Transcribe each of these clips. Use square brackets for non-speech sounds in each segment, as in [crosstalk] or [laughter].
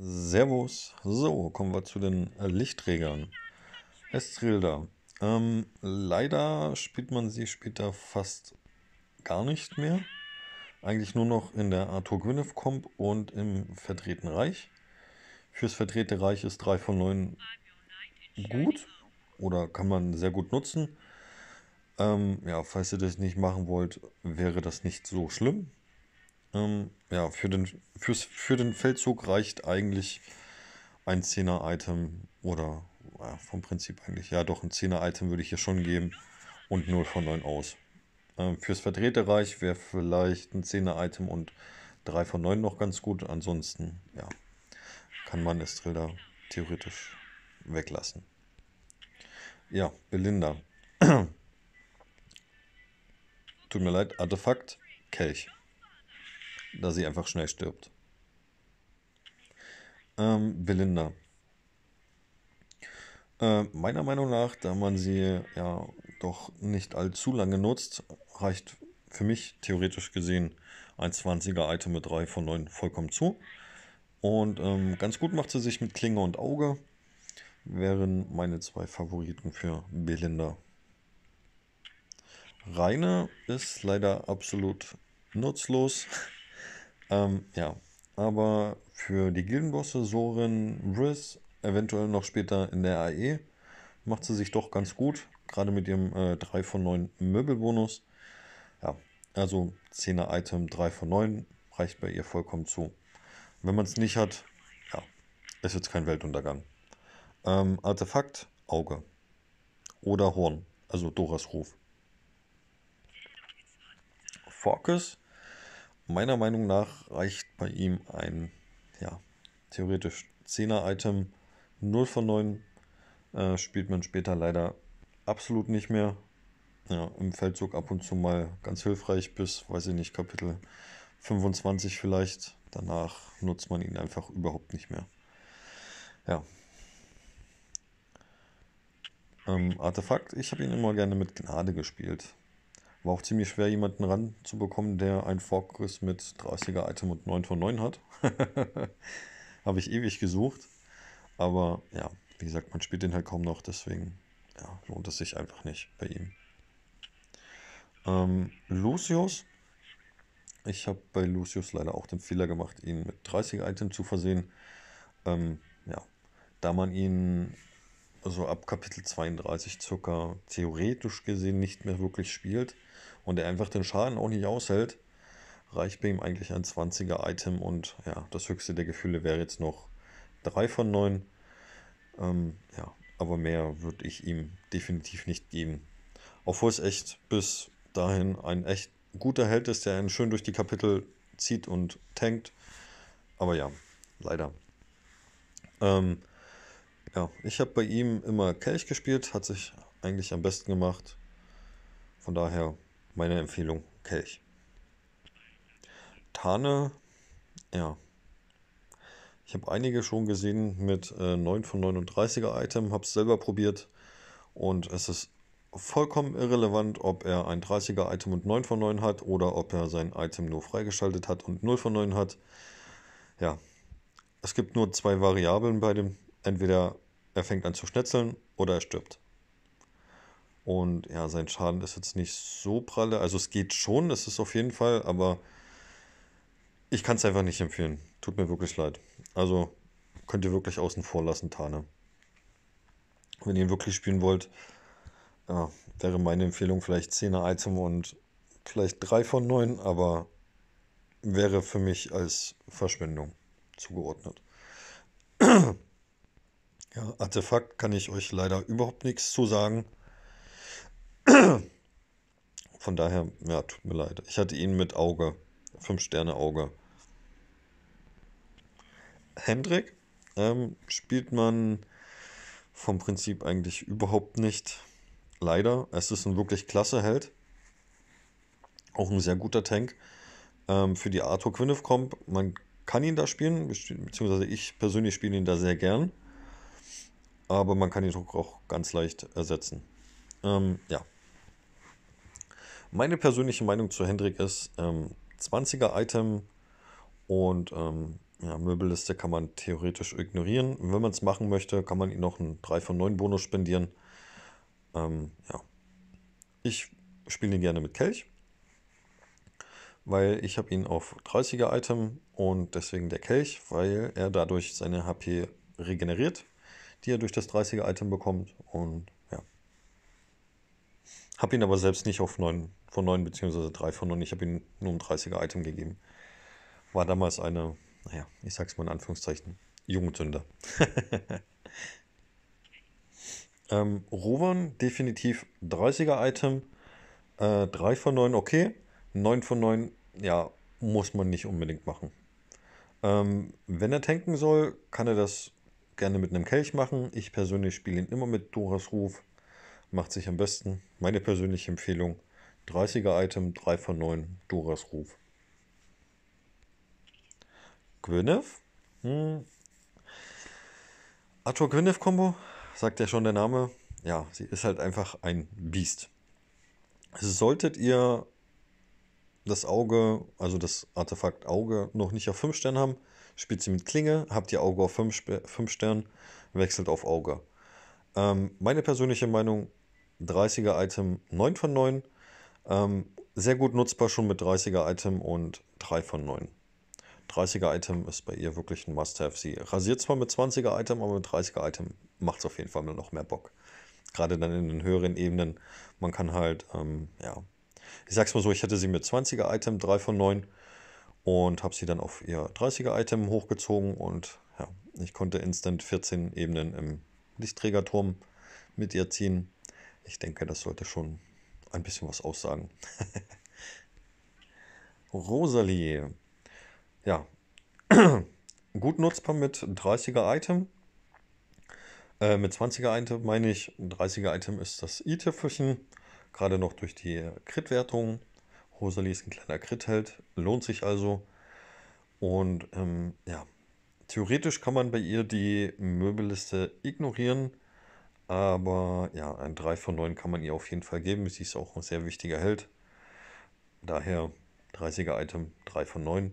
Servus. So, kommen wir zu den Lichtträgern. Estrilda. Ähm, leider spielt man sie später fast gar nicht mehr. Eigentlich nur noch in der Arthur Gwyneth Comp und im Vertreten Reich. Fürs Vertrete Reich ist 3 von 9 gut oder kann man sehr gut nutzen. Ähm, ja, falls ihr das nicht machen wollt, wäre das nicht so schlimm. Ähm, ja, für den, fürs, für den Feldzug reicht eigentlich ein 10er-Item oder ja, vom Prinzip eigentlich, ja doch, ein 10er-Item würde ich hier schon geben und 0 von 9 aus. Ähm, fürs verdrehte Reich wäre vielleicht ein 10er-Item und 3 von 9 noch ganz gut. Ansonsten, ja, kann man Estrell theoretisch weglassen. Ja, Belinda. [clears throat] Tut mir leid, Artefakt, Kelch da sie einfach schnell stirbt. Ähm, Belinda. Äh, meiner Meinung nach, da man sie ja doch nicht allzu lange nutzt, reicht für mich theoretisch gesehen ein 20er Item mit 3 von 9 vollkommen zu. Und ähm, ganz gut macht sie sich mit Klinge und Auge. Wären meine zwei Favoriten für Belinda. Reine ist leider absolut nutzlos. Ähm, ja, aber für die Gildenbosse Sorin Riz, eventuell noch später in der AE, macht sie sich doch ganz gut, gerade mit ihrem äh, 3 von 9 Möbelbonus. Ja, also 10er Item 3 von 9 reicht bei ihr vollkommen zu. Wenn man es nicht hat, ja, ist jetzt kein Weltuntergang. Ähm, Artefakt, Auge. Oder Horn, also Doras Ruf. Focus Meiner Meinung nach reicht bei ihm ein, ja, theoretisch 10er-Item 0 von 9. Äh, spielt man später leider absolut nicht mehr. Ja, Im Feldzug ab und zu mal ganz hilfreich bis, weiß ich nicht, Kapitel 25 vielleicht. Danach nutzt man ihn einfach überhaupt nicht mehr. Ja. Ähm, Artefakt, ich habe ihn immer gerne mit Gnade gespielt. War auch ziemlich schwer, jemanden ranzubekommen, der ein Forkriss mit 30er Item und 9 von 9 hat. [laughs] Habe ich ewig gesucht. Aber ja, wie gesagt, man spielt den halt kaum noch, deswegen ja, lohnt es sich einfach nicht bei ihm. Ähm, Lucius. Ich habe bei Lucius leider auch den Fehler gemacht, ihn mit 30er Item zu versehen. Ähm, ja, da man ihn also ab Kapitel 32 circa theoretisch gesehen nicht mehr wirklich spielt, und er einfach den Schaden auch nicht aushält, reicht bei ihm eigentlich ein 20er Item und ja, das höchste der Gefühle wäre jetzt noch 3 von 9. Ähm, ja, aber mehr würde ich ihm definitiv nicht geben. Obwohl es echt bis dahin ein echt guter Held ist, der einen schön durch die Kapitel zieht und tankt. Aber ja, leider. Ähm, ja, ich habe bei ihm immer Kelch gespielt, hat sich eigentlich am besten gemacht. Von daher meine Empfehlung, Kelch. Tane, ja. Ich habe einige schon gesehen mit äh, 9 von 39er Item, habe es selber probiert und es ist vollkommen irrelevant, ob er ein 30er Item und 9 von 9 hat oder ob er sein Item nur freigeschaltet hat und 0 von 9 hat. Ja, es gibt nur zwei Variablen bei dem. Entweder er fängt an zu schnetzeln oder er stirbt. Und ja, sein Schaden ist jetzt nicht so pralle. Also es geht schon, es ist auf jeden Fall, aber ich kann es einfach nicht empfehlen. Tut mir wirklich leid. Also könnt ihr wirklich außen vor lassen, Tane. Wenn ihr ihn wirklich spielen wollt, ja, wäre meine Empfehlung vielleicht 10er Item und vielleicht 3 von 9, aber wäre für mich als Verschwendung zugeordnet. [clears throat] ja, Artefakt kann ich euch leider überhaupt nichts zu sagen. [clears throat] Von daher, ja, tut mir leid. Ich hatte ihn mit Auge. Fünf Sterne Auge. Hendrik ähm, spielt man vom Prinzip eigentlich überhaupt nicht. Leider. Es ist ein wirklich klasse Held. Auch ein sehr guter Tank. Ähm, für die Arthur Quinnif Comp. Man kann ihn da spielen, beziehungsweise ich persönlich spiele ihn da sehr gern. Aber man kann ihn auch ganz leicht ersetzen. Ähm, ja, meine persönliche Meinung zu Hendrik ist, ähm, 20er Item und ähm, ja, Möbelliste kann man theoretisch ignorieren. Wenn man es machen möchte, kann man ihm noch einen 3 von 9 Bonus spendieren. Ähm, ja. Ich spiele ihn gerne mit Kelch, weil ich habe ihn auf 30er Item und deswegen der Kelch, weil er dadurch seine HP regeneriert, die er durch das 30er Item bekommt und habe ihn aber selbst nicht auf 9 von 9 bzw. 3 von 9. Ich habe ihm nur ein 30er Item gegeben. War damals eine, naja, ich sag's mal in Anführungszeichen, Jugendsünde. [laughs] ähm, Rowan, definitiv 30er Item. Äh, 3 von 9, okay. 9 von 9, ja, muss man nicht unbedingt machen. Ähm, wenn er tanken soll, kann er das gerne mit einem Kelch machen. Ich persönlich spiele ihn immer mit Doras Ruf macht sich am besten, meine persönliche Empfehlung, 30er Item 3 von 9 Doras Ruf. Gwyneth? Hm. Arthur Gwyneth Combo, sagt ja schon der Name. Ja, sie ist halt einfach ein Biest. Solltet ihr das Auge, also das Artefakt Auge, noch nicht auf 5 Sterne haben, spielt sie mit Klinge, habt ihr Auge auf 5 Stern, wechselt auf Auge. Ähm, meine persönliche Meinung, 30er-Item 9 von 9. Ähm, sehr gut nutzbar schon mit 30er-Item und 3 von 9. 30er-Item ist bei ihr wirklich ein Must-Have. Sie rasiert zwar mit 20er-Item, aber mit 30er-Item macht es auf jeden Fall noch mehr Bock. Gerade dann in den höheren Ebenen. Man kann halt, ähm, ja, ich sag's mal so, ich hätte sie mit 20er-Item, 3 von 9 und habe sie dann auf ihr 30er-Item hochgezogen und ja, ich konnte instant 14 Ebenen im Lichtträgerturm mit ihr ziehen. Ich denke, das sollte schon ein bisschen was aussagen. [laughs] Rosalie. Ja. [clears throat] Gut nutzbar mit 30er Item. Äh, mit 20er Item meine ich, 30er Item ist das i-Tüpfelchen. Gerade noch durch die Crit-Wertung. Rosalie ist ein kleiner Crit-Held, lohnt sich also. Und ähm, ja, theoretisch kann man bei ihr die Möbelliste ignorieren. Aber ja, ein 3 von 9 kann man ihr auf jeden Fall geben. Sie ist auch ein sehr wichtiger Held. Daher 30er-Item 3 von 9.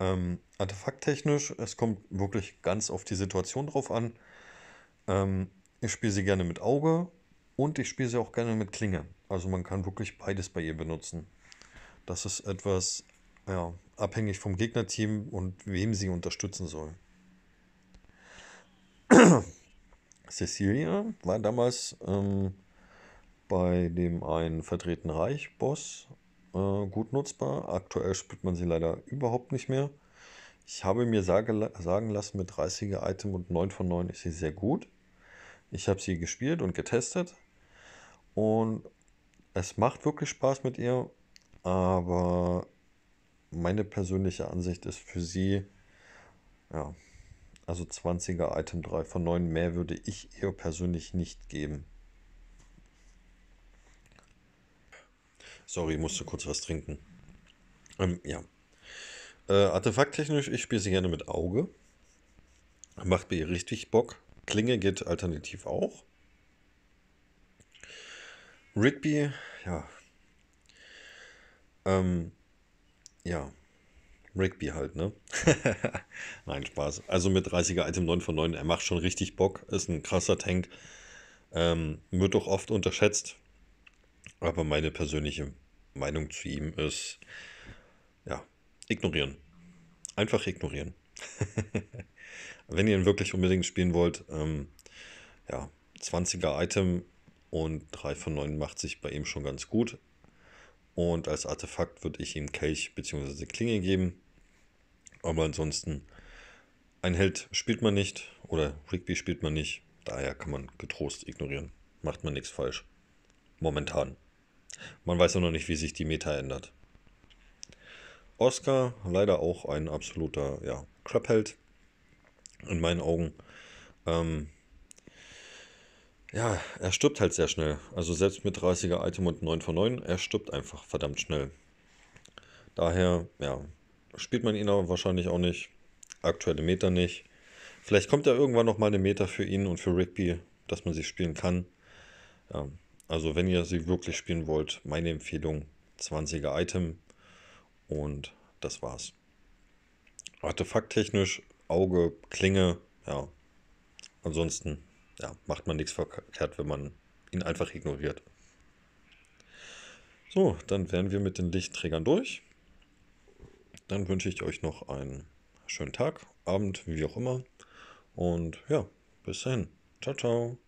Ähm, Artefakttechnisch, es kommt wirklich ganz auf die Situation drauf an. Ähm, ich spiele sie gerne mit Auge und ich spiele sie auch gerne mit Klinge. Also man kann wirklich beides bei ihr benutzen. Das ist etwas ja, abhängig vom Gegnerteam und wem sie unterstützen soll. Cecilia war damals ähm, bei dem einen vertreten Reich-Boss äh, gut nutzbar. Aktuell spielt man sie leider überhaupt nicht mehr. Ich habe mir sage, sagen lassen, mit 30er Item und 9 von 9 ist sie sehr gut. Ich habe sie gespielt und getestet. Und es macht wirklich Spaß mit ihr. Aber meine persönliche Ansicht ist für sie, ja, also 20er Item 3 von 9 mehr würde ich eher persönlich nicht geben. Sorry, musste kurz was trinken. Ähm, ja. Äh, Artefakttechnisch, ich spiele sie gerne mit Auge. Macht mir richtig Bock. Klinge geht alternativ auch. Rigby, ja. Ähm, ja. Rigby halt, ne? [laughs] Nein, Spaß. Also mit 30er Item 9 von 9, er macht schon richtig Bock, ist ein krasser Tank. Ähm, wird doch oft unterschätzt. Aber meine persönliche Meinung zu ihm ist, ja, ignorieren. Einfach ignorieren. [laughs] Wenn ihr ihn wirklich unbedingt spielen wollt, ähm, ja, 20er Item und 3 von 9 macht sich bei ihm schon ganz gut. Und als Artefakt würde ich ihm Kelch bzw. Klinge geben. Aber ansonsten, ein Held spielt man nicht oder Rigby spielt man nicht. Daher kann man getrost ignorieren. Macht man nichts falsch. Momentan. Man weiß ja noch nicht, wie sich die Meta ändert. Oscar, leider auch ein absoluter ja, Crap-Held. In meinen Augen. Ähm, ja, er stirbt halt sehr schnell. Also selbst mit 30er Item und 9 von 9, er stirbt einfach verdammt schnell. Daher, ja, spielt man ihn aber wahrscheinlich auch nicht. Aktuelle Meter nicht. Vielleicht kommt ja irgendwann nochmal eine Meter für ihn und für Rigby, dass man sie spielen kann. Ähm, also wenn ihr sie wirklich spielen wollt, meine Empfehlung 20er Item und das war's. Artefakttechnisch Auge, Klinge, ja. Ansonsten ja, macht man nichts verkehrt, wenn man ihn einfach ignoriert. So, dann wären wir mit den Lichtträgern durch. Dann wünsche ich euch noch einen schönen Tag, Abend, wie auch immer. Und ja, bis dahin. Ciao, ciao.